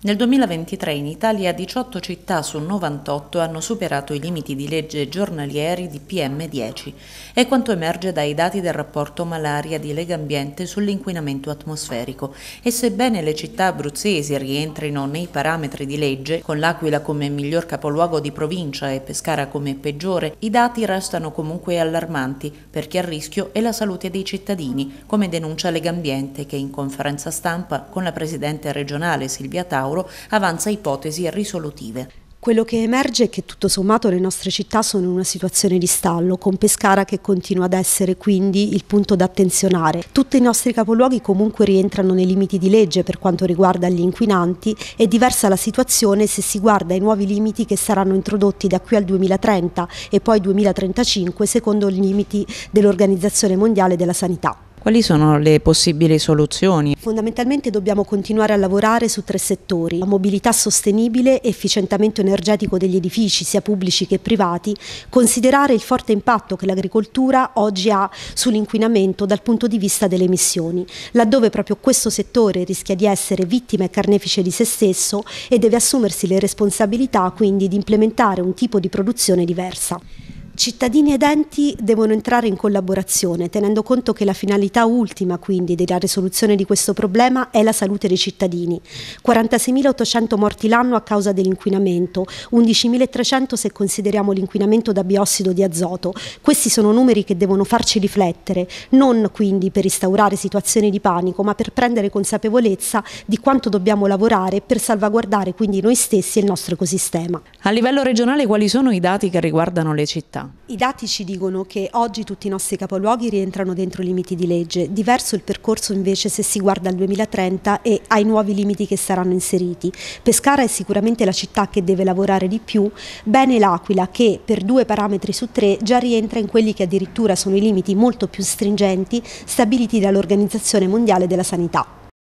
Nel 2023 in Italia 18 città su 98 hanno superato i limiti di legge giornalieri di PM10. È quanto emerge dai dati del rapporto malaria di Lega Ambiente sull'inquinamento atmosferico. E sebbene le città abruzzesi rientrino nei parametri di legge, con l'Aquila come miglior capoluogo di provincia e Pescara come peggiore, i dati restano comunque allarmanti perché a rischio è la salute dei cittadini, come denuncia Lega Ambiente che in conferenza stampa con la presidente regionale Silvia Tau Mauro avanza ipotesi risolutive. Quello che emerge è che tutto sommato le nostre città sono in una situazione di stallo, con Pescara che continua ad essere quindi il punto da attenzionare. Tutti i nostri capoluoghi comunque rientrano nei limiti di legge per quanto riguarda gli inquinanti è diversa la situazione se si guarda ai nuovi limiti che saranno introdotti da qui al 2030 e poi 2035 secondo i limiti dell'Organizzazione Mondiale della Sanità. Quali sono le possibili soluzioni? Fondamentalmente dobbiamo continuare a lavorare su tre settori, la mobilità sostenibile, efficientamento energetico degli edifici, sia pubblici che privati, considerare il forte impatto che l'agricoltura oggi ha sull'inquinamento dal punto di vista delle emissioni, laddove proprio questo settore rischia di essere vittima e carnefice di se stesso e deve assumersi le responsabilità quindi di implementare un tipo di produzione diversa. Cittadini ed enti devono entrare in collaborazione, tenendo conto che la finalità ultima, quindi, della risoluzione di questo problema è la salute dei cittadini. 46.800 morti l'anno a causa dell'inquinamento, 11.300 se consideriamo l'inquinamento da biossido di azoto. Questi sono numeri che devono farci riflettere, non quindi per instaurare situazioni di panico, ma per prendere consapevolezza di quanto dobbiamo lavorare per salvaguardare quindi noi stessi e il nostro ecosistema. A livello regionale quali sono i dati che riguardano le città? I dati ci dicono che oggi tutti i nostri capoluoghi rientrano dentro limiti di legge, diverso il percorso invece se si guarda al 2030 e ai nuovi limiti che saranno inseriti. Pescara è sicuramente la città che deve lavorare di più, bene l'Aquila che per due parametri su tre già rientra in quelli che addirittura sono i limiti molto più stringenti stabiliti dall'Organizzazione Mondiale della Sanità.